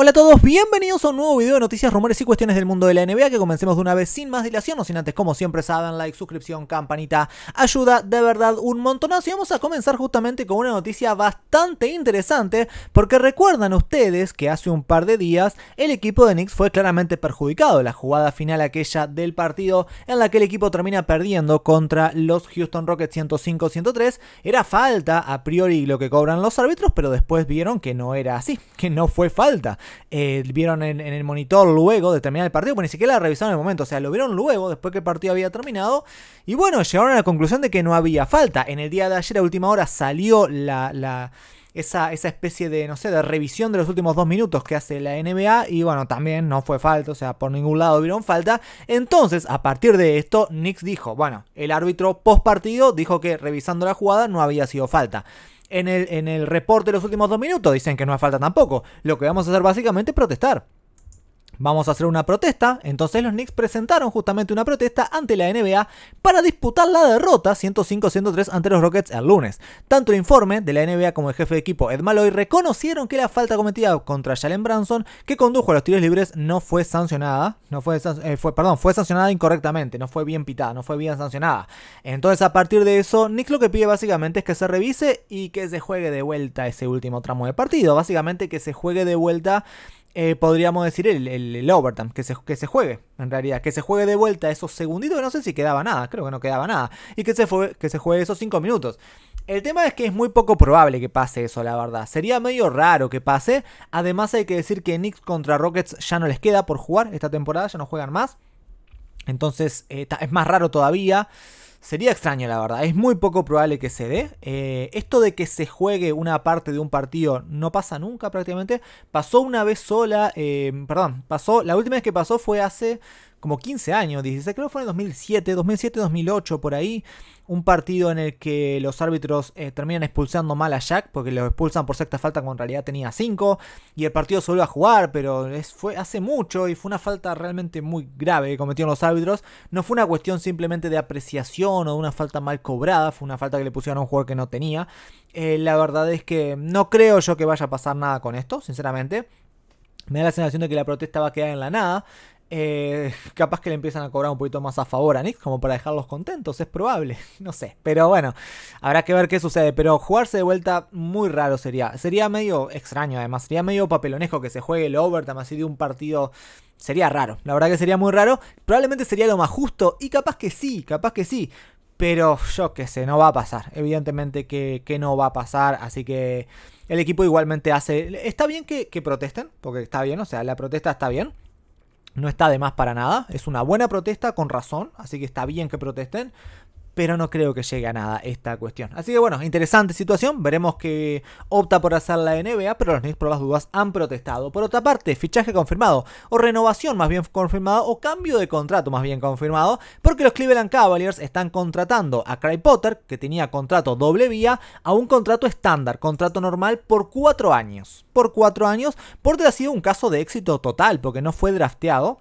Hola a todos, bienvenidos a un nuevo video de noticias, rumores y cuestiones del mundo de la NBA que comencemos de una vez sin más dilación, o sin antes como siempre saben, like, suscripción, campanita, ayuda de verdad un montonazo y vamos a comenzar justamente con una noticia bastante interesante porque recuerdan ustedes que hace un par de días el equipo de Knicks fue claramente perjudicado, la jugada final aquella del partido en la que el equipo termina perdiendo contra los Houston Rockets 105-103, era falta a priori lo que cobran los árbitros, pero después vieron que no era así, que no fue falta. Eh, vieron en, el monitor luego de terminar el partido, pues ni siquiera la revisaron en el momento, o sea, lo vieron luego, después que el partido había terminado, y bueno, llegaron a la conclusión de que no había falta. En el día de ayer, a última hora, salió la, esa, esa, especie de, no sé, de revisión de los últimos dos minutos que hace la NBA. Y bueno, también no fue falta, o sea, por ningún lado vieron falta. Entonces, a partir de esto, Knicks dijo, bueno, el árbitro post partido dijo que revisando la jugada no había sido falta en el, en el de los últimos dos minutos dicen que no hace falta tampoco. Lo que vamos a hacer básicamente es protestar. Vamos a hacer una protesta. Entonces los Knicks presentaron justamente una protesta ante la NBA para disputar la derrota 105-103 ante los Rockets el lunes. Tanto el informe de la NBA como el jefe de equipo Ed Malloy reconocieron que la falta cometida contra Jalen Branson, que condujo a los tiros libres, no fue sancionada. No fue, eh, fue, perdón, fue sancionada incorrectamente, no fue bien pitada, no fue bien sancionada. Entonces a partir de eso, Knicks lo que pide básicamente es que se revise y que se juegue de vuelta ese último tramo de partido. Básicamente que se juegue de vuelta eh, podríamos decir, el, el, overtime, que se, que se, juegue, en realidad, que se juegue de vuelta esos segunditos, no sé si quedaba nada, creo que no quedaba nada, y que se, fue, que se juegue esos 5 minutos. El tema es que es muy poco probable que pase eso, la verdad. Sería medio raro que pase. Además hay que decir que Knicks contra Rockets ya no les queda por jugar esta temporada, ya no juegan más. Entonces eh, es más raro todavía. Sería extraño, la verdad. Es muy poco probable que se dé. Eh, esto de que se juegue una parte de un partido no pasa nunca prácticamente. Pasó una vez sola. Eh, perdón, pasó. La última vez que pasó fue hace como 15 años, dice, creo que fue en 2007, 2007, 2008, por ahí. Un partido en el que los árbitros eh, terminan expulsando mal a Jack porque lo expulsan por sexta falta cuando en realidad tenía 5. Y el partido se vuelve a jugar, pero fue hace mucho y fue una falta realmente muy grave que cometieron los árbitros. No fue una cuestión simplemente de apreciación o de una falta mal cobrada, fue una falta que le pusieron a un jugador que no tenía. Eh, la verdad es que no creo yo que vaya a pasar nada con esto, sinceramente. Me da la sensación de que la protesta va a quedar en la nada. Eh, capaz que le empiezan a cobrar un poquito más a favor a Nick como para dejarlos contentos, es probable, no sé. Pero bueno, habrá que ver qué sucede. Pero jugarse de vuelta muy raro sería. Sería medio extraño además, sería medio papelonesco que se juegue el overtime así de un partido... Sería raro, la verdad que sería muy raro. Probablemente sería lo más justo y capaz que sí, capaz que sí. Pero yo qué sé, no va a pasar. Evidentemente que, no va a pasar. Así que el equipo igualmente hace... Está bien que protesten, porque está bien, o sea, la protesta está bien no está de más para nada. Es una buena protesta, con razón, así que está bien que protesten, pero no creo que llegue a nada esta cuestión. Así que bueno, interesante situación, veremos que opta por hacer la NBA, pero los Knicks por las dudas han protestado. Por otra parte, fichaje confirmado, o renovación más bien confirmado, o cambio de contrato más bien confirmado, porque los Cleveland Cavaliers están contratando a Cry Potter, que tenía contrato doble vía, a un contrato estándar, contrato normal por cuatro años. Por cuatro años, Porter ha sido un caso de éxito total, porque no fue drafteado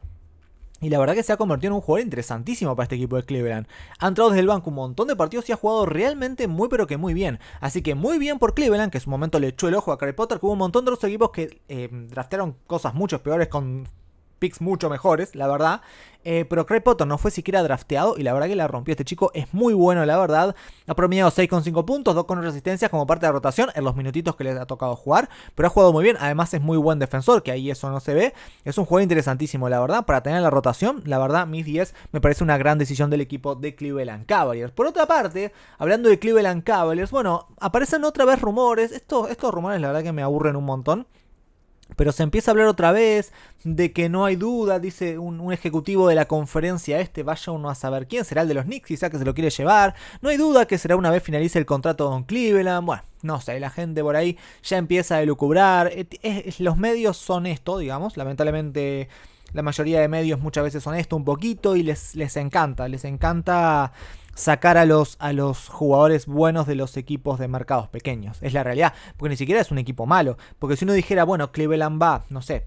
y la verdad que se ha convertido en un jugador interesantísimo para este equipo de Cleveland. Ha entrado desde el banco un montón de partidos y ha jugado realmente muy pero que muy bien. Así que muy bien por Cleveland, que en su momento le echó el ojo a Harry Potter, que hubo un montón de otros equipos que trastearon eh, draftearon cosas mucho peores con picks mucho mejores, la verdad. Eh, pero Craig Potter no fue siquiera drafteado y la verdad que la rompió este chico. Es muy bueno, la verdad. Ha promediado 6,5 puntos, 2 con resistencias como parte de rotación en los minutitos que les ha tocado jugar. Pero ha jugado muy bien. Además es muy buen defensor, que ahí eso no se ve. Es un juego interesantísimo, la verdad. Para tener la rotación, la verdad, mis 10 me parece una gran decisión del equipo de Cleveland Cavaliers. Por otra parte, hablando de Cleveland Cavaliers, bueno, aparecen otra vez rumores. Estos, estos rumores la verdad que me aburren un montón. Pero se empieza a hablar otra vez de que no hay duda, dice un, ejecutivo de la conferencia este, vaya uno a saber quién será el de los Knicks, quizá que se lo quiere llevar. No hay duda que será una vez finalice el contrato con Cleveland. Bueno, no sé, la gente por ahí ya empieza a elucubrar. los medios son esto, digamos, lamentablemente la mayoría de medios muchas veces son esto un poquito y les, les encanta, les encanta sacar a los, a los jugadores buenos de los equipos de mercados pequeños. Es la realidad, porque ni siquiera es un equipo malo. Porque si uno dijera, bueno, Cleveland va, no sé,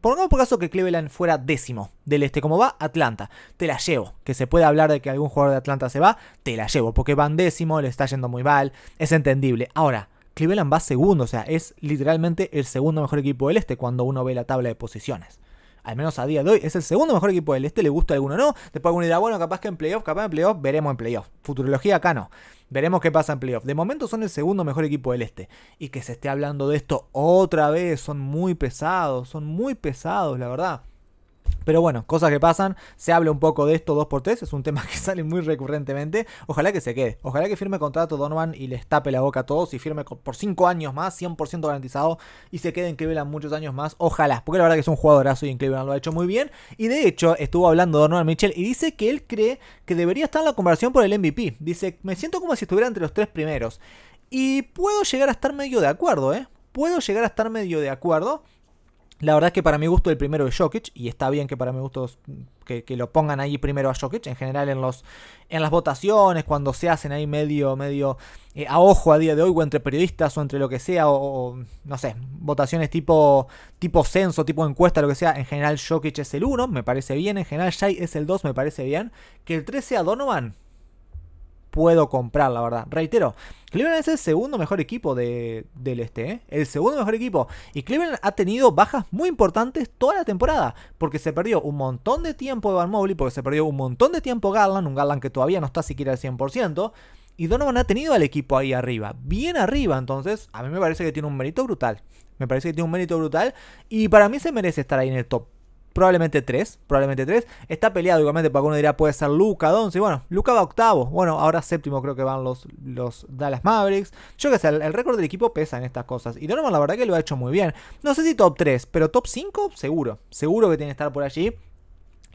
Pongamos por caso que Cleveland fuera décimo del este, como va Atlanta, te la llevo. Que se pueda hablar de que algún jugador de Atlanta se va, te la llevo, porque van décimo, le está yendo muy mal, es entendible. Ahora, Cleveland va segundo, o sea, es literalmente el segundo mejor equipo del este cuando uno ve la tabla de posiciones al menos a día de hoy, es el segundo mejor equipo del este, le gusta alguno no. Después alguno dirá, bueno, capaz que en playoff, capaz en playoff, veremos en playoff. Futurología acá no. Veremos qué pasa en playoff. De momento son el segundo mejor equipo del este. Y que se esté hablando de esto otra vez, son muy pesados, son muy pesados, la verdad. Pero bueno, cosas que pasan, se habla un poco de esto 2x3, es un tema que sale muy recurrentemente. Ojalá que se quede, ojalá que firme contrato Donovan y les tape la boca a todos y firme por 5 años más, 100% garantizado y se quede en Cleveland muchos años más. Ojalá, porque la verdad que es un jugadorazo y en Cleveland lo ha hecho muy bien. Y de hecho, estuvo hablando Donovan Mitchell y dice que él cree que debería estar en la conversación por el MVP. Dice, me siento como si estuviera entre los tres primeros. Y puedo llegar a estar medio de acuerdo, ¿eh? Puedo llegar a estar medio de acuerdo la verdad es que para mi gusto el primero es Jokic, y está bien que para mi gusto que, lo pongan ahí primero a Jokic, en general en, los, en las votaciones, cuando se hacen ahí medio, medio eh, a ojo a día de hoy, o entre periodistas, o entre lo que sea, o, no sé, votaciones tipo, tipo censo, tipo encuesta, lo que sea, en general Jokic es el 1, me parece bien, en general Shai es el 2, me parece bien, que el 3 sea Donovan, puedo comprar, la verdad. Reitero, Cleveland es el segundo mejor equipo del este, ¿eh? el segundo mejor equipo. Y Cleveland ha tenido bajas muy importantes toda la temporada, porque se perdió un montón de tiempo de Van Mobley, porque se perdió un montón de tiempo Garland, un Garland que todavía no está siquiera al 100%. Y Donovan ha tenido al equipo ahí arriba, bien arriba, entonces a mí me parece que tiene un mérito brutal. Me parece que tiene un mérito brutal y para mí se merece estar ahí en el top Probablemente 3, probablemente 3. Está peleado igualmente, porque uno dirá puede ser Luca, 11 Bueno, Luca va octavo. Bueno, ahora séptimo creo que van los, los Dallas Mavericks. Yo qué sé, el, récord del equipo pesa en estas cosas. Y Donovan la verdad que lo ha hecho muy bien. No sé si top 3, pero top 5 seguro. Seguro que tiene que estar por allí.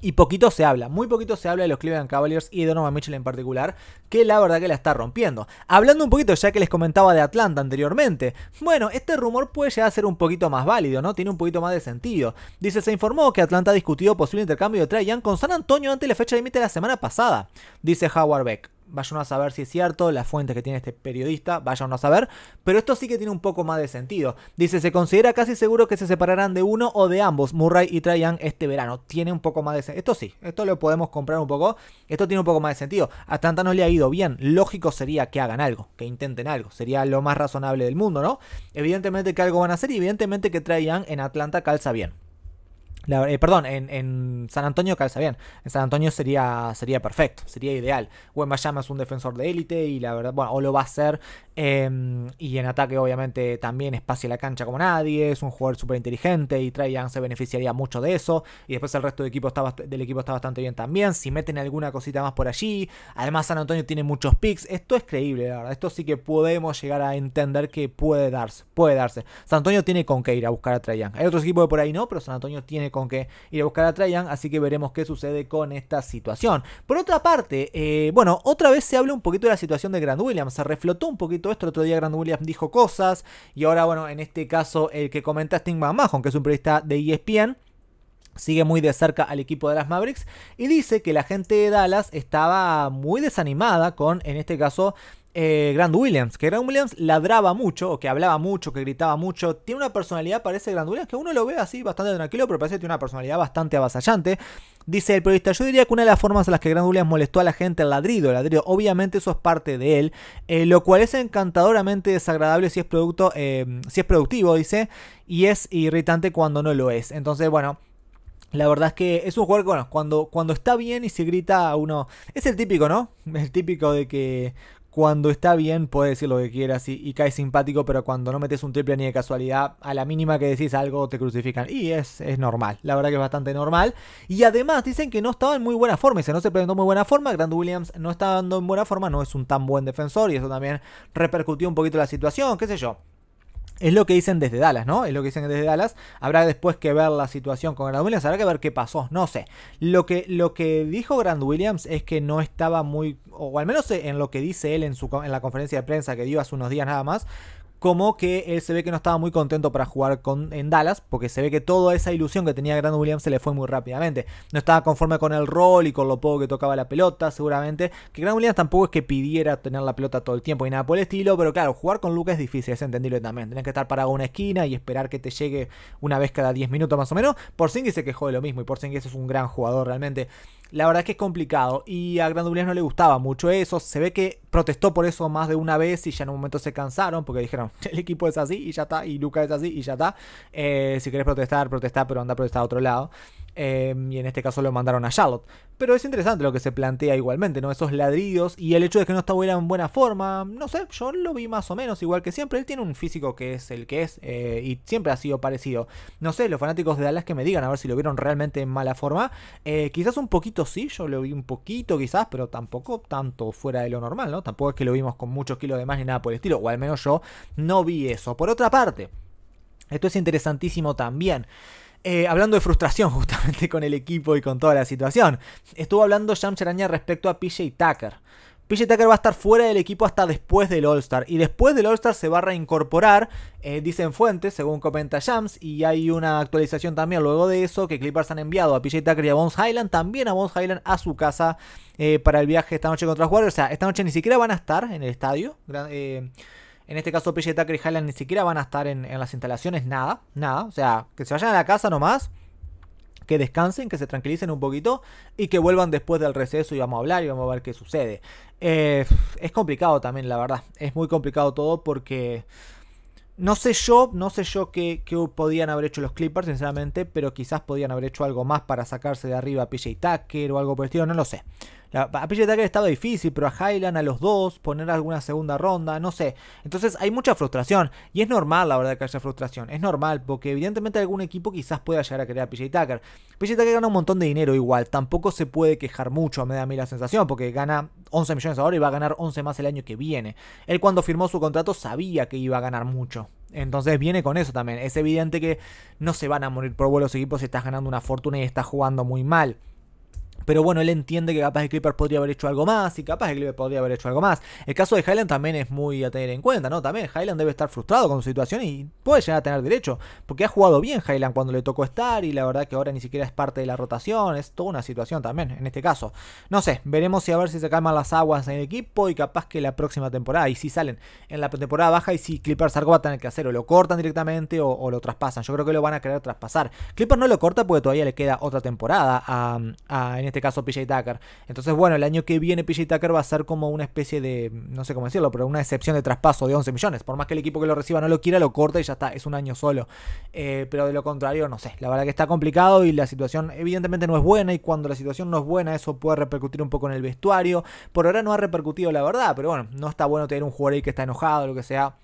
Y poquito se habla, muy poquito se habla de los Cleveland Cavaliers y de Donovan Mitchell en particular, que la verdad que la está rompiendo. Hablando un poquito, ya que les comentaba de Atlanta anteriormente, bueno, este rumor puede llegar a ser un poquito más válido, ¿no? Tiene un poquito más de sentido. Dice, se informó que Atlanta ha discutido posible intercambio de Trae con San Antonio antes de la fecha límite de la semana pasada, dice Howard Beck. Vayan a saber si es cierto, las fuentes que tiene este periodista, vayan a saber, pero esto sí que tiene un poco más de sentido. Dice, se considera casi seguro que se separarán de uno o de ambos, Murray y Traian este verano. Tiene un poco más de sentido. Esto sí, esto lo podemos comprar un poco, esto tiene un poco más de sentido. A Tanta no le ha ido bien, lógico sería que hagan algo, que intenten algo, sería lo más razonable del mundo, ¿no? Evidentemente que algo van a hacer y evidentemente que Trajan en Atlanta calza bien. Eh, perdón, en, San Antonio calza bien. En San Antonio sería, sería perfecto, sería ideal. Llama es un defensor de élite y la verdad, bueno, o lo va a ser. Em, y en ataque, obviamente, también espacia la cancha como nadie. Es un jugador súper inteligente y Traian se beneficiaría mucho de eso. Y después el resto del equipo, está, del equipo está bastante bien también. Si meten alguna cosita más por allí. Además, San Antonio tiene muchos picks. Esto es creíble, la verdad. Esto sí que podemos llegar a entender que puede darse. Puede darse. San Antonio tiene con qué ir a buscar a Traian Hay otros equipos por ahí no, pero San Antonio tiene con que ir a buscar a Traian, así que veremos qué sucede con esta situación. Por otra parte, eh, bueno, otra vez se habla un poquito de la situación de Grand Williams, se reflotó un poquito esto, el otro día Grand Williams dijo cosas, y ahora, bueno, en este caso, el que comenta Sting Mahon, que es un periodista de ESPN, sigue muy de cerca al equipo de las Mavericks y dice que la gente de Dallas estaba muy desanimada con, en este caso, eh, Grand Williams, que Grand Williams ladraba mucho, o que hablaba mucho, que gritaba mucho. Tiene una personalidad, parece Grand Williams, que uno lo ve así bastante tranquilo, pero parece que tiene una personalidad bastante avasallante. Dice el periodista, yo diría que una de las formas en las que Grand Williams molestó a la gente el ladrido, el ladrido, obviamente eso es parte de él, eh, lo cual es encantadoramente desagradable si es producto, eh, si es productivo, dice, y es irritante cuando no lo es. Entonces, bueno, la verdad es que es un juego, que, bueno, cuando, cuando está bien y se grita uno. Es el típico, ¿no? El típico de que cuando está bien puedes decir lo que quieras y, cae simpático, pero cuando no metes un triple ni de casualidad, a la mínima que decís algo te crucifican. Y es, es normal, la verdad que es bastante normal. Y además dicen que no estaba en muy buena forma, y se no se presentó muy buena forma, Grant Williams no estaba dando en buena forma, no es un tan buen defensor y eso también repercutió un poquito la situación, qué sé yo. Es lo que dicen desde Dallas, ¿no? Es lo que dicen desde Dallas. Habrá después que ver la situación con Grand Williams, habrá que ver qué pasó, no sé. Lo que, lo que dijo Grand Williams es que no estaba muy, o al menos en lo que dice él en, su, en la conferencia de prensa que dio hace unos días nada más, como que él se ve que no estaba muy contento para jugar con, en Dallas, porque se ve que toda esa ilusión que tenía Grand Williams se le fue muy rápidamente. No estaba conforme con el rol y con lo poco que tocaba la pelota, seguramente. Que Grand Williams tampoco es que pidiera tener la pelota todo el tiempo y nada por el estilo, pero claro, jugar con Lucas es difícil, es entendible también. tienes que estar parado en una esquina y esperar que te llegue una vez cada 10 minutos más o menos. por que se quejó de lo mismo y por que es un gran jugador realmente la verdad que es complicado. Y a Grandulias no le gustaba mucho eso. Se ve que protestó por eso más de una vez y ya en un momento se cansaron porque dijeron, el equipo es así y ya está, y Luca es así y ya está. Eh, si querés protestar, protestar, pero anda a protestar a otro lado. Em, y en este caso lo mandaron a Charlotte. Pero es interesante lo que se plantea igualmente, ¿no? Esos ladridos y el hecho de que no estuviera en buena forma, no sé, yo lo vi más o menos igual que siempre. Él tiene un físico que es el que es eh, y siempre ha sido parecido. No sé, los fanáticos de Dallas que me digan a ver si lo vieron realmente en mala forma. Eh, quizás un poquito sí, yo lo vi un poquito quizás, pero tampoco tanto fuera de lo normal, ¿no? Tampoco es que lo vimos con muchos kilos de más ni nada por el estilo, o al menos yo no vi eso. Por otra parte, esto es interesantísimo también. Eh, hablando de frustración justamente con el equipo y con toda la situación, estuvo hablando Shams Araña respecto a PJ Tucker. PJ Tucker va a estar fuera del equipo hasta después del All-Star. Y después del All-Star se va a reincorporar, eh, dicen fuentes, según comenta Shams. Y hay una actualización también luego de eso que Clippers han enviado a PJ Tucker y a Bones Highland, también a Bones Highland a su casa eh, para el viaje esta noche contra los Warriors. O sea, esta noche ni siquiera van a estar en el estadio. En este caso, PJ Tucker y Highland ni siquiera van a estar en, las instalaciones, nada, nada. O sea, que se vayan a la casa nomás, que descansen, que se tranquilicen un poquito y que vuelvan después del receso y vamos a hablar y vamos a ver qué sucede. Eh, es complicado también, la verdad. Es muy complicado todo porque... No sé yo, no sé yo qué, podían haber hecho los Clippers, sinceramente, pero quizás podían haber hecho algo más para sacarse de arriba a PJ Tucker o algo por el estilo, no lo sé a PJ Tucker estaba difícil, pero a Highland, a los dos, poner alguna segunda ronda, no sé. Entonces hay mucha frustración. Y es normal, la verdad, que haya frustración. Es normal, porque evidentemente algún equipo quizás pueda llegar a querer a PJ Tucker. PJ Tucker gana un montón de dinero igual. Tampoco se puede quejar mucho, me da a mí la sensación, porque gana 11 millones ahora y va a ganar 11 más el año que viene. Él cuando firmó su contrato sabía que iba a ganar mucho. Entonces viene con eso también. Es evidente que no se van a morir por vuelos equipos si estás ganando una fortuna y estás jugando muy mal. Pero bueno, él entiende que capaz el Clipper podría haber hecho algo más y capaz el Clippers podría haber hecho algo más. El caso de Highland también es muy a tener en cuenta, ¿no? También Highland debe estar frustrado con su situación y puede llegar a tener derecho, porque ha jugado bien Highland cuando le tocó estar y la verdad que ahora ni siquiera es parte de la rotación, es toda una situación también en este caso. No sé, veremos si a ver si se calman las aguas en el equipo y capaz que la próxima temporada, y si salen en la temporada baja y si Clippers algo va a tener que hacer, o lo cortan directamente o, lo traspasan. Yo creo que lo van a querer traspasar. Clippers no lo corta porque todavía le queda otra temporada en este este caso PJ Tucker. Entonces, bueno, el año que viene PJ Tucker va a ser como una especie de, no sé cómo decirlo, pero una excepción de traspaso de 11 millones. Por más que el equipo que lo reciba no lo quiera, lo corta y ya está, es un año solo. Eh, pero de lo contrario, no sé, la verdad que está complicado y la situación evidentemente no es buena y cuando la situación no es buena eso puede repercutir un poco en el vestuario. Por ahora no ha repercutido la verdad, pero bueno, no está bueno tener un jugador ahí que está enojado, o lo que sea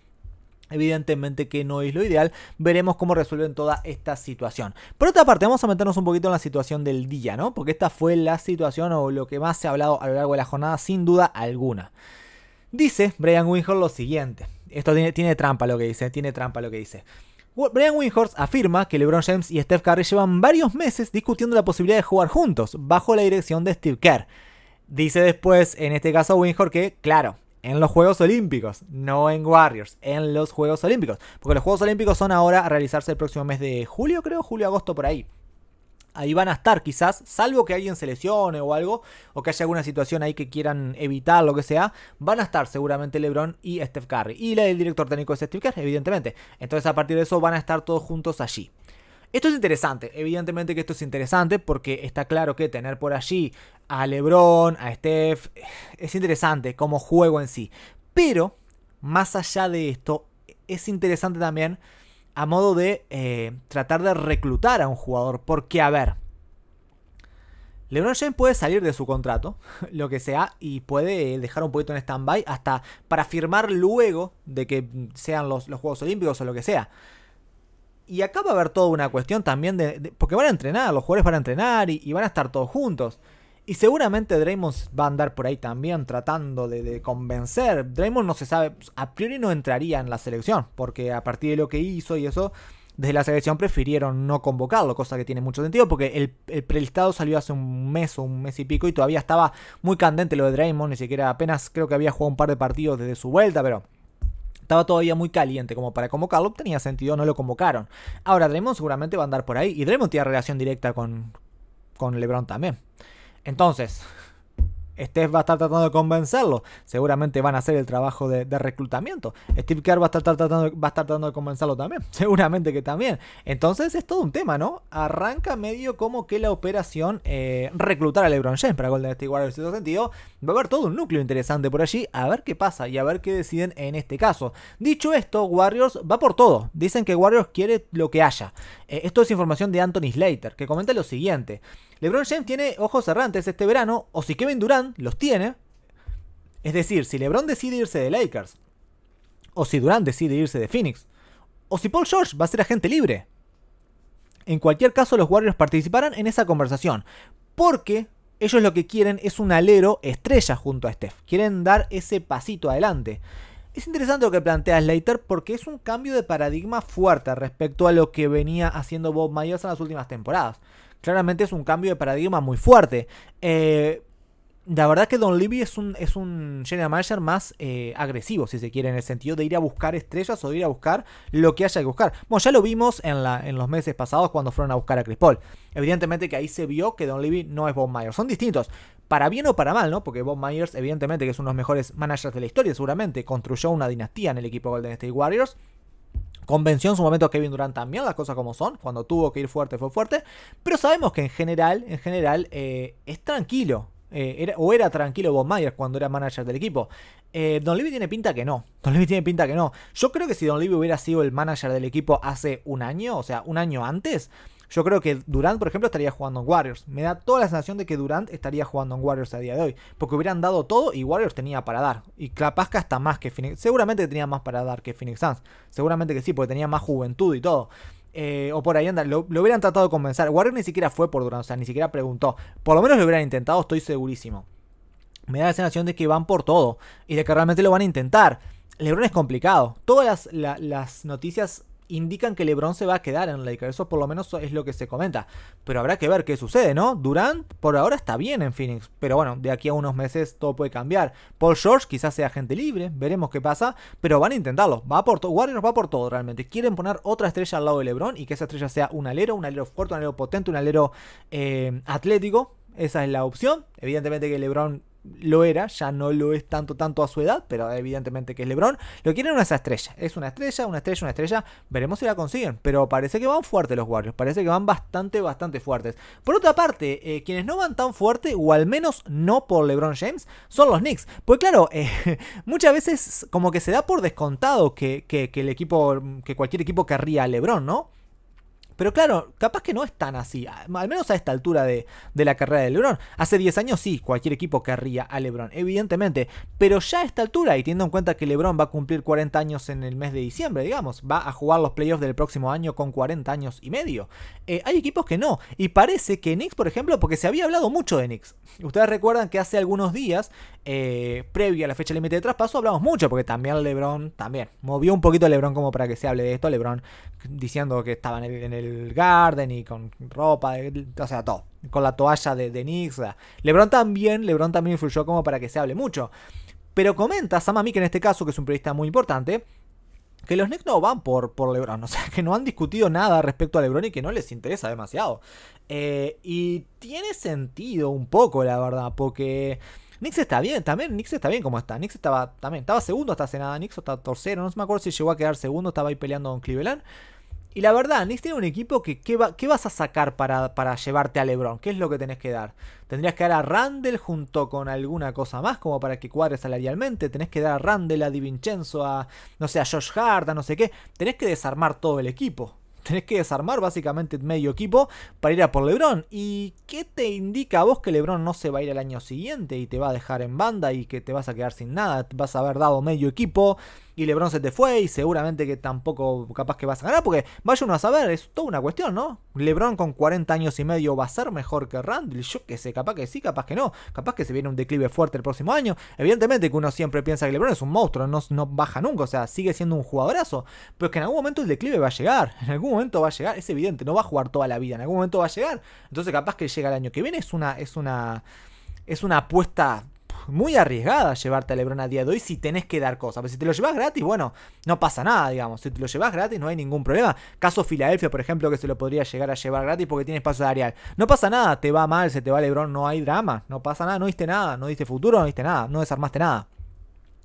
Evidentemente que no es lo ideal. Veremos cómo resuelven toda esta situación. Por otra parte, vamos a meternos un poquito en la situación del día, ¿no? Porque esta fue la situación o lo que más se ha hablado a lo largo de la jornada, sin duda alguna. Dice Brian Windhorst lo siguiente. Esto tiene, trampa lo que dice, tiene trampa lo que dice. Brian Windhorst afirma que LeBron James y Steph Curry llevan varios meses discutiendo la posibilidad de jugar juntos, bajo la dirección de Steve Kerr. Dice después, en este caso Windhorst, que, claro, en los Juegos Olímpicos, no en Warriors, en los Juegos Olímpicos. Porque los Juegos Olímpicos son ahora a realizarse el próximo mes de julio, creo, julio-agosto por ahí. Ahí van a estar quizás, salvo que alguien se lesione o algo, o que haya alguna situación ahí que quieran evitar, lo que sea, van a estar seguramente LeBron y Steph Curry. Y el director técnico es Steve Kerr, evidentemente. Entonces a partir de eso van a estar todos juntos allí. Esto es interesante, evidentemente que esto es interesante porque está claro que tener por allí a Lebron, a Steph, es interesante como juego en sí. Pero, más allá de esto, es interesante también a modo de eh, tratar de reclutar a un jugador. Porque, a ver, LeBron James puede salir de su contrato, lo que sea, y puede eh, dejar un poquito en stand-by hasta para firmar luego de que sean los, los Juegos Olímpicos o lo que sea. Y acá va a haber toda una cuestión también de, Porque van a entrenar, los jugadores van a entrenar y, van a estar todos juntos. Y seguramente Draymond va a andar por ahí también tratando de, convencer. Draymond no se sabe, a priori no entraría en la selección, porque a partir de lo que hizo y eso, desde la selección prefirieron no convocarlo, cosa que tiene mucho sentido, porque el, el prelistado salió hace un mes o un mes y pico y todavía estaba muy candente lo de Draymond, ni siquiera apenas creo que había jugado un par de partidos desde su vuelta, pero estaba todavía muy caliente como para convocarlo, tenía sentido, no lo convocaron. Ahora Draymond seguramente va a andar por ahí y Draymond tiene relación directa con, con LeBron también. Entonces, Steph va a estar tratando de convencerlo. Seguramente van a hacer el trabajo de, reclutamiento. Steve Kerr va a, estar tratando, va a estar tratando de convencerlo también. Seguramente que también. Entonces es todo un tema, ¿no? Arranca medio como que la operación eh, reclutar a LeBron James para Golden State Warriors. En cierto sentido, va a haber todo un núcleo interesante por allí. A ver qué pasa y a ver qué deciden en este caso. Dicho esto, Warriors va por todo. Dicen que Warriors quiere lo que haya. Eh, esto es información de Anthony Slater, que comenta lo siguiente. LeBron James tiene ojos errantes este verano, o si Kevin Durant los tiene. Es decir, si LeBron decide irse de Lakers, o si Durant decide irse de Phoenix, o si Paul George va a ser agente libre. En cualquier caso, los Warriors participarán en esa conversación, porque ellos lo que quieren es un alero estrella junto a Steph. Quieren dar ese pasito adelante. Es interesante lo que plantea Slater porque es un cambio de paradigma fuerte respecto a lo que venía haciendo Bob Myers en las últimas temporadas claramente es un cambio de paradigma muy fuerte. Eh, la verdad que Don Levy es un, es un general manager más eh, agresivo, si se quiere, en el sentido de ir a buscar estrellas o de ir a buscar lo que haya que buscar. Bueno, ya lo vimos en, la, en los meses pasados cuando fueron a buscar a Chris Paul. Evidentemente que ahí se vio que Don Levy no es Bob Myers. Son distintos, para bien o para mal, ¿no? Porque Bob Myers, evidentemente que es uno de los mejores managers de la historia, seguramente. Construyó una dinastía en el equipo Golden State Warriors convenció en su momento que Kevin Durant también, las cosas como son, cuando tuvo que ir fuerte fue fuerte, pero sabemos que en general, en general, eh, es tranquilo. Eh, o era tranquilo Bob Myers cuando era manager del equipo. Eh, Don Levy tiene pinta que no. Don Levy tiene pinta que no. Yo creo que si Don Levy hubiera sido el manager del equipo hace un año, o sea, un año antes, yo creo que Durant, por ejemplo, estaría jugando en Warriors. Me da toda la sensación de que Durant estaría jugando en Warriors a día de hoy. Porque hubieran dado todo y Warriors tenía para dar. Y Clapasca hasta más que Phoenix. Seguramente tenía más para dar que Phoenix Suns. Seguramente que sí, porque tenía más juventud y todo. Eh, o por ahí anda, lo, hubieran tratado de convencer. Warriors ni siquiera fue por Durant, o sea, ni siquiera preguntó. Por lo menos lo hubieran intentado, estoy segurísimo. Me da la sensación de que van por todo y de que realmente lo van a intentar. LeBron es complicado. Todas las noticias indican que LeBron se va a quedar en Lakers. Eso por lo menos es lo que se comenta. Pero habrá que ver qué sucede, ¿no? Durant por ahora está bien en Phoenix. Pero bueno, de aquí a unos meses todo puede cambiar. Paul George quizás sea gente libre. Veremos qué pasa. Pero van a intentarlo. Va por todo. Warriors va por todo realmente. Quieren poner otra estrella al lado de LeBron y que esa estrella sea un alero, un alero fuerte, un alero potente, un alero eh, atlético. Esa es la opción. Evidentemente que LeBron lo era, ya no lo es tanto tanto a su edad, pero evidentemente que es LeBron, lo quieren una estrella, es una estrella, una estrella, una estrella, veremos si la consiguen, pero parece que van fuertes los Warriors, parece que van bastante, bastante fuertes. Por otra parte, eh, quienes no van tan fuerte, o al menos no por LeBron James, son los Knicks, pues claro, eh, muchas veces como que se da por descontado que, que el equipo, que cualquier equipo querría a LeBron, ¿no? Pero claro, capaz que no es tan así, al menos a esta altura de, la carrera de Lebron. Hace 10 años sí, cualquier equipo querría a Lebron, evidentemente. Pero ya a esta altura, y teniendo en cuenta que Lebron va a cumplir 40 años en el mes de diciembre, digamos, va a jugar los playoffs del próximo año con 40 años y medio. Eh, hay equipos que no, y parece que Knicks, por ejemplo, porque se había hablado mucho de Knicks. Ustedes recuerdan que hace algunos días Previa eh, previo a la fecha límite de traspaso hablamos mucho, porque también LeBron, también movió un poquito a LeBron como para que se hable de esto. LeBron diciendo que estaba en el, Garden y con ropa, o sea, todo, con la toalla de, de LeBron también, LeBron también influyó como para que se hable mucho. Pero comenta Sam que en este caso, que es un periodista muy importante, que los Knicks no van por, por LeBron, o sea, que no han discutido nada respecto a LeBron y que no les interesa demasiado. Eh, y tiene sentido un poco, la verdad, porque Nix está bien, también Nix está bien como está. Nix estaba también, estaba segundo hasta hace nada, Nix está tercero, no me acuerdo si llegó a quedar segundo, estaba ahí peleando con Cleveland. Y la verdad, Nix tiene un equipo que ¿qué, vas a sacar para, para, llevarte a LeBron? ¿Qué es lo que tenés que dar? Tendrías que dar a Randle junto con alguna cosa más como para que cuadre salarialmente. Tenés que dar a Randle, a DiVincenzo, a no sé, a Josh Hart, a no sé qué. Tenés que desarmar todo el equipo tenés que desarmar básicamente medio equipo para ir a por LeBron. ¿Y qué te indica a vos que LeBron no se va a ir al año siguiente y te va a dejar en banda y que te vas a quedar sin nada? Vas a haber dado medio equipo, y LeBron se te fue y seguramente que tampoco capaz que vas a ganar, porque vaya uno a saber, es toda una cuestión, ¿no? LeBron con 40 años y medio va a ser mejor que Randall, yo qué sé, capaz que sí, capaz que no, capaz que se viene un declive fuerte el próximo año, evidentemente que uno siempre piensa que LeBron es un monstruo, no, no baja nunca, o sea, sigue siendo un jugadorazo, pero es que en algún momento el declive va a llegar, en algún momento va a llegar, es evidente, no va a jugar toda la vida, en algún momento va a llegar, entonces capaz que llega el año que viene, es una, es una, es una apuesta muy arriesgada llevarte a Lebron a día de hoy si tenés que dar cosas. Pero si te lo llevas gratis, bueno, no pasa nada, digamos. Si te lo llevas gratis, no hay ningún problema. Caso Filadelfia, por ejemplo, que se lo podría llegar a llevar gratis porque tiene espacio Arial. No pasa nada, te va mal, se te va Lebron, no hay drama. No pasa nada, no diste nada, no diste futuro, no diste nada, no desarmaste nada.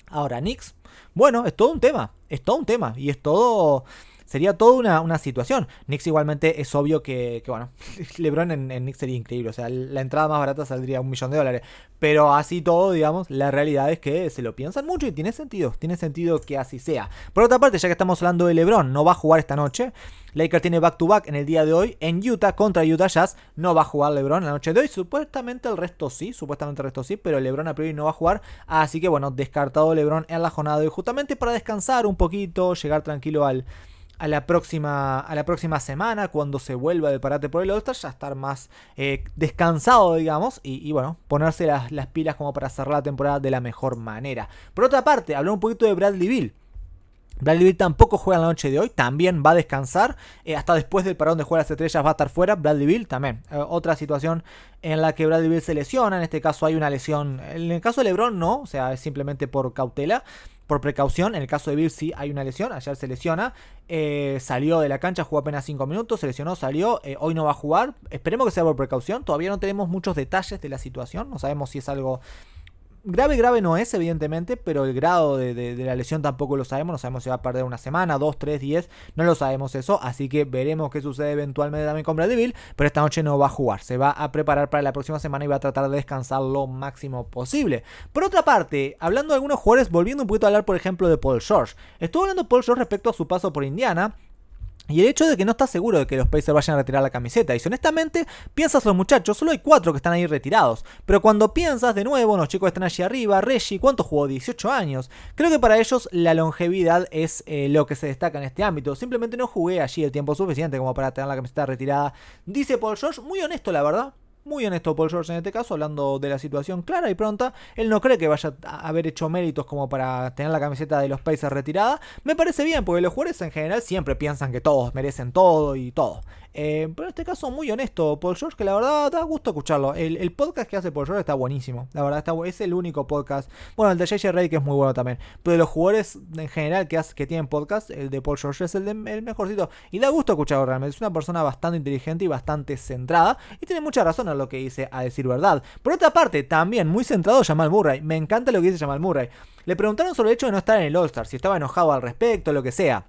Ahora, Knicks, bueno, es todo un tema. Es todo un tema. Y es todo sería toda una, situación. Knicks igualmente es obvio que, bueno, LeBron en, Knicks sería increíble. O sea, la entrada más barata saldría un millón de dólares. Pero así todo, digamos, la realidad es que se lo piensan mucho y tiene sentido. Tiene sentido que así sea. Por otra parte, ya que estamos hablando de LeBron, no va a jugar esta noche. Laker tiene back-to-back en el día de hoy en Utah contra Utah Jazz. No va a jugar LeBron la noche de hoy. Supuestamente el resto sí, supuestamente el resto sí, pero LeBron a priori no va a jugar. Así que bueno, descartado LeBron en la jornada de hoy, justamente para descansar un poquito, llegar tranquilo al, a la próxima, a la próxima semana, cuando se vuelva de parate por el all ya estar más eh, descansado, digamos, y, bueno, ponerse las, pilas como para cerrar la temporada de la mejor manera. Por otra parte, hablar un poquito de Bradley Bill. Bradley Bill tampoco juega la noche de hoy, también va a descansar. Eh, hasta después del parón de jugar las estrellas va a estar fuera. Bradley Bill también. Eh, otra situación en la que Bradley Bill se lesiona. En este caso hay una lesión. En el caso de LeBron no, o sea, es simplemente por cautela por precaución. En el caso de Bill sí hay una lesión, ayer se lesiona, eh, salió de la cancha, jugó apenas 5 minutos, se lesionó, salió, eh, hoy no va a jugar, esperemos que sea por precaución, todavía no tenemos muchos detalles de la situación, no sabemos si es algo grave, grave no es, evidentemente, pero el grado de, la lesión tampoco lo sabemos. No sabemos si va a perder una semana, dos, tres, diez. No lo sabemos eso. Así que veremos qué sucede eventualmente también con Bradley Bill. Pero esta noche no va a jugar. Se va a preparar para la próxima semana y va a tratar de descansar lo máximo posible. Por otra parte, hablando de algunos jugadores, volviendo un poquito a hablar, por ejemplo, de Paul George. Estuvo hablando Paul George respecto a su paso por Indiana. Y el hecho de que no estás seguro de que los Pacers vayan a retirar la camiseta. Y si honestamente piensas los muchachos, solo hay cuatro que están ahí retirados. Pero cuando piensas de nuevo, los chicos están allí arriba. Reggie, ¿cuánto jugó? 18 años. Creo que para ellos la longevidad es eh, lo que se destaca en este ámbito. Simplemente no jugué allí el tiempo suficiente como para tener la camiseta retirada. Dice Paul George, muy honesto la verdad. Muy honesto Paul George en este caso, hablando de la situación clara y pronta. Él no cree que vaya a haber hecho méritos como para tener la camiseta de los Pacers retirada. Me parece bien, porque los jugadores en general siempre piensan que todos merecen todo y todo. Eh, pero en este caso muy honesto, Paul George, que la verdad da gusto escucharlo. El, podcast que hace Paul George está buenísimo. La verdad es el único podcast. Bueno, el de JJ Ray que es muy bueno también. Pero de los jugadores en general que, que tienen podcast, el de Paul George es el, mejorcito. Y da gusto escucharlo realmente. Es una persona bastante inteligente y bastante centrada. Y tiene mucha razón en lo que dice, a decir verdad. Por otra parte, también muy centrado Jamal Murray. Me encanta lo que dice Jamal Murray. Le preguntaron sobre el hecho de no estar en el All-Star, si estaba enojado al respecto, lo que sea.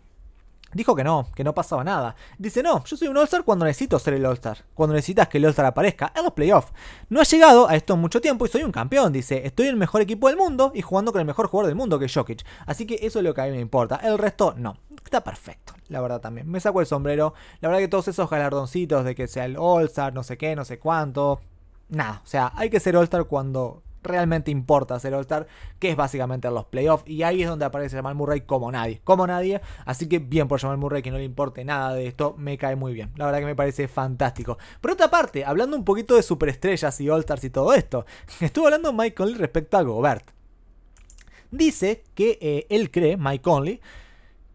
Dijo que no, que no pasaba nada. Dice, no, yo soy un All-Star cuando necesito ser el All-Star. Cuando necesitas que el All-Star aparezca en los playoffs. No he llegado a esto en mucho tiempo y soy un campeón. Dice, estoy en el mejor equipo del mundo y jugando con el mejor jugador del mundo que es Jokic. Así que eso es lo que a mí me importa. El resto, no. Está perfecto, la verdad también. Me saco el sombrero. La verdad que todos esos galardoncitos de que sea el All-Star, no sé qué, no sé cuánto. Nada, o sea, hay que ser All-Star cuando realmente importa ser All-Star, que es básicamente en los playoffs. Y ahí es donde aparece Jamal Murray como nadie, como nadie. Así que bien por Jamal Murray, que no le importe nada de esto, me cae muy bien. La verdad que me parece fantástico. Por otra parte, hablando un poquito de superestrellas y All-Stars y todo esto, estuvo hablando Mike Conley respecto a Gobert. Dice que eh, él cree, Mike Conley,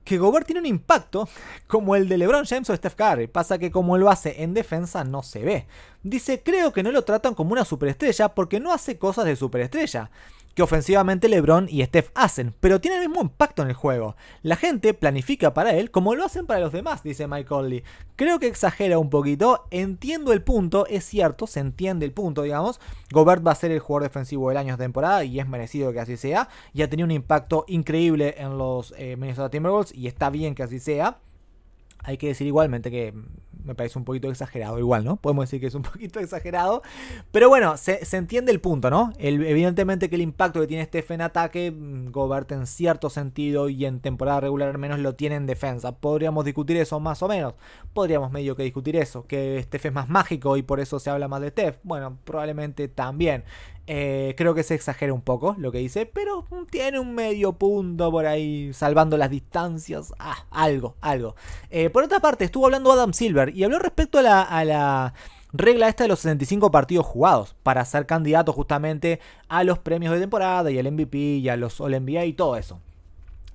que Gobert tiene un impacto como el de LeBron James o Steph Curry. Pasa que como él lo hace en defensa no se ve dice creo que no lo tratan como una superestrella porque no hace cosas de superestrella que ofensivamente LeBron y Steph hacen, pero tiene el mismo impacto en el juego. La gente planifica para él como lo hacen para los demás, dice Mike Conley. Creo que exagera un poquito, entiendo el punto, es cierto, se entiende el punto, digamos. Gobert va a ser el jugador defensivo del año de temporada y es merecido que así sea. Y ha tenido un impacto increíble en los eh, Minnesota Timberwolves y está bien que así sea. Hay que decir igualmente que me parece un poquito exagerado igual, ¿no? Podemos decir que es un poquito exagerado. Pero bueno, se, entiende el punto, ¿no? evidentemente que el impacto que tiene Steph en ataque, mm, Gobert en cierto sentido y en temporada regular al menos lo tiene en defensa. Podríamos discutir eso más o menos. Podríamos medio que discutir eso. Que Steph es más mágico y por eso se habla más de Steph. Bueno, probablemente también. Eh, creo que se exagera un poco lo que dice, pero tiene un medio punto por ahí, salvando las distancias. Ah, algo, algo. Eh, por otra parte, estuvo hablando Adam Silver y habló respecto a la, regla esta de los 65 partidos jugados para ser candidato justamente a los premios de temporada y al MVP y a los All NBA y todo eso.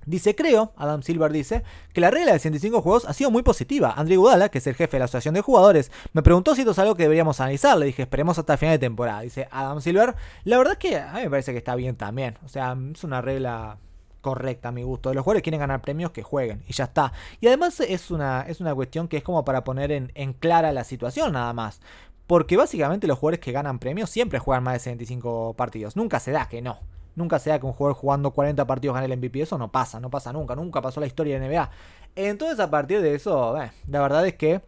Dice, creo, Adam Silver dice, que la regla de 105 juegos ha sido muy positiva. André Gudala, que es el jefe de la asociación de jugadores, me preguntó si esto es algo que deberíamos analizar. Le dije, esperemos hasta el final de temporada. Dice Adam Silver, la verdad es que a mí me parece que está bien también. O sea, es una regla correcta a mi gusto. Los jugadores quieren ganar premios que jueguen y ya está. Y además es una, es una cuestión que es como para poner en, en clara la situación nada más. Porque básicamente los jugadores que ganan premios siempre juegan más de 75 partidos. Nunca se da que no. Nunca sea que un jugador jugando 40 partidos gane el MVP. Eso no pasa, no pasa nunca. Nunca pasó la historia de NBA. Entonces, a partir de eso, la verdad es que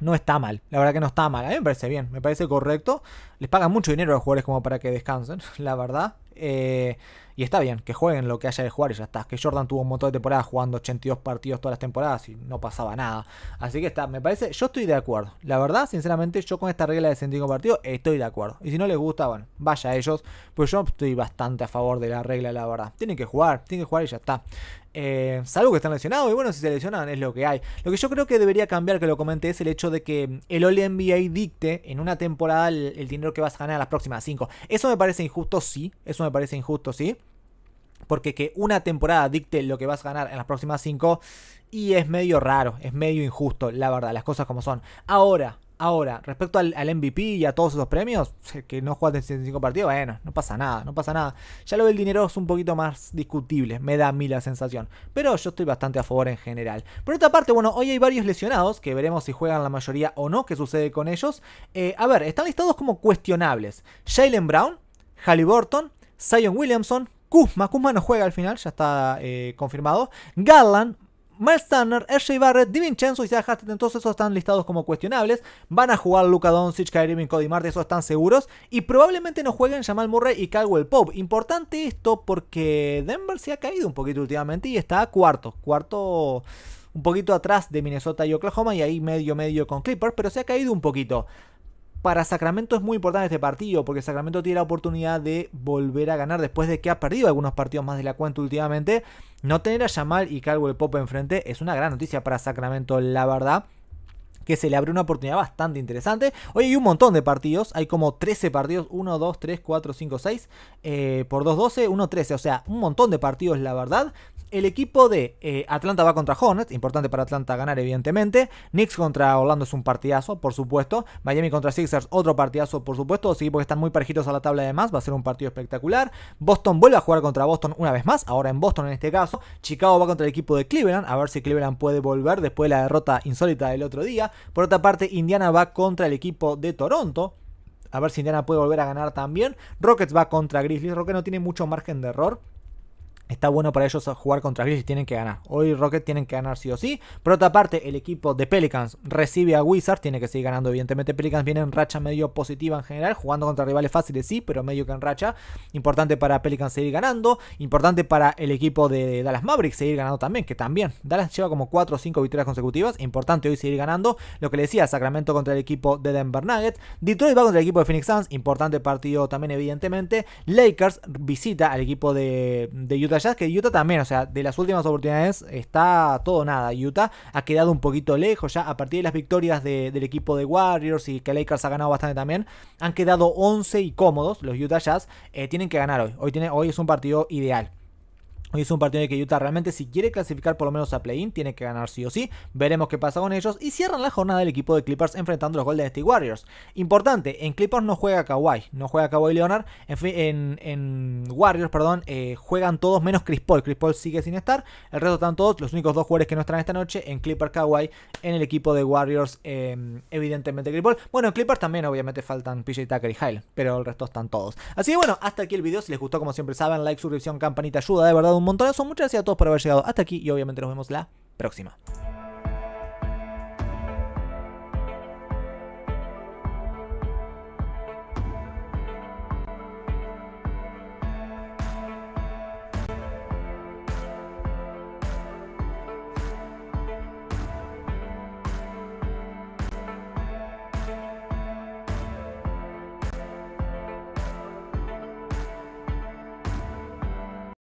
no está mal. La verdad que no está mal. A mí me parece bien, me parece correcto. Les pagan mucho dinero a los jugadores como para que descansen, la verdad. Eh, y está bien, que jueguen lo que haya de jugar y ya está. Que Jordan tuvo un montón de temporadas jugando 82 partidos todas las temporadas y no pasaba nada. Así que está, me parece, yo estoy de acuerdo. La verdad, sinceramente, yo con esta regla de 65 partidos estoy de acuerdo. Y si no les gusta, bueno, vaya a ellos. Pues yo estoy bastante a favor de la regla, la verdad. Tienen que jugar, tienen que jugar y ya está. Eh, salvo que están lesionados, y bueno, si se lesionan es lo que hay. Lo que yo creo que debería cambiar, que lo comenté, es el hecho de que el All NBA dicte en una temporada el, dinero que vas a ganar a las próximas 5. Eso me parece injusto, sí. Eso me parece injusto, sí. Porque que una temporada dicte lo que vas a ganar en las próximas 5 y es medio raro, es medio injusto, la verdad, las cosas como son. Ahora, ahora, respecto al, MVP y a todos esos premios, que no en 75 partidos, bueno, no pasa nada, no pasa nada. Ya lo del dinero es un poquito más discutible, me da a mí la sensación. Pero yo estoy bastante a favor en general. Por otra parte, bueno, hoy hay varios lesionados, que veremos si juegan la mayoría o no, qué sucede con ellos. Eh, a ver, están listados como cuestionables. Jalen Brown, Halliburton, Zion Williamson, Kuzma, Kuzma no juega al final, ya está eh, confirmado, Garland, Miles Turner, RJ Barrett, DiVincenzo y Zach entonces esos están listados como cuestionables. Van a jugar Luka Doncic, Kyrie Irving, Cody Martin, eso están seguros. Y probablemente no jueguen Jamal Murray y Calwell Pope. Importante esto porque Denver se ha caído un poquito últimamente y está cuarto. Cuarto un poquito atrás de Minnesota y Oklahoma y ahí medio medio con Clippers, pero se ha caído un poquito para Sacramento es muy importante este partido, porque Sacramento tiene la oportunidad de volver a ganar después de que ha perdido algunos partidos más de la cuenta últimamente. No tener a Yamal y Calvo el Pop enfrente es una gran noticia para Sacramento, la verdad que se le abre una oportunidad bastante interesante. Hoy hay un montón de partidos, hay como 13 partidos, 1, 2, 3, 4, 5, 6, por 2, 12, 1, 13, o sea, un montón de partidos, la verdad. El equipo de eh, Atlanta va contra Hornets, importante para Atlanta ganar evidentemente. Knicks contra Orlando es un partidazo, por supuesto. Miami contra Sixers, otro partidazo, por supuesto. Dos equipos que están muy parejitos a la tabla además, va a ser un partido espectacular. Boston vuelve a jugar contra Boston una vez más, ahora en Boston en este caso. Chicago va contra el equipo de Cleveland, a ver si Cleveland puede volver después de la derrota insólita del otro día. Por otra parte, Indiana va contra el equipo de Toronto. A ver si Indiana puede volver a ganar también. Rockets va contra Grizzlies. Rockets no tiene mucho margen de error. Está bueno para ellos jugar contra y tienen que ganar. Hoy Rocket tienen que ganar sí o sí. Por otra parte, el equipo de Pelicans recibe a Wizards, tiene que seguir ganando. Evidentemente, Pelicans viene en racha medio positiva en general, jugando contra rivales fáciles sí, pero medio que en racha. Importante para Pelicans seguir ganando. Importante para el equipo de Dallas Mavericks seguir ganando también, que también. Dallas lleva como 4 o 5 victorias consecutivas. Importante hoy seguir ganando. Lo que le decía, Sacramento contra el equipo de Denver Nuggets. Detroit va contra el equipo de Phoenix Suns. Importante partido también, evidentemente. Lakers visita al equipo de Utah Jazz que Utah también, o sea, de las últimas oportunidades está todo nada. Utah ha quedado un poquito lejos ya a partir de las victorias del equipo de Warriors y que Lakers ha ganado bastante también. Han quedado 11 y cómodos los Utah Jazz. Eh, tienen que ganar hoy. Hoy, tiene, hoy es un partido ideal. Hoy es un partido de que Utah realmente si quiere clasificar por lo menos a play-in tiene que ganar sí o sí. Veremos qué pasa con ellos. Y cierran la jornada del equipo de Clippers enfrentando los Golden State Warriors. Importante, en Clippers no juega Kawhi, no juega Kawhi Leonard. En, en, Warriors, perdón, eh, juegan todos menos Chris Paul. Chris Paul sigue sin estar. El resto están todos. Los únicos dos jugadores que no están esta noche en Clippers Kawhi. En el equipo de Warriors, eh, evidentemente Chris Paul. Bueno, en Clippers también obviamente faltan PJ Tucker y Hyle. Pero el resto están todos. Así que bueno, hasta aquí el video. Si les gustó, como siempre saben, like, suscripción, campanita, ayuda. De verdad, un son Muchas gracias a todos por haber llegado hasta aquí y obviamente nos vemos la próxima.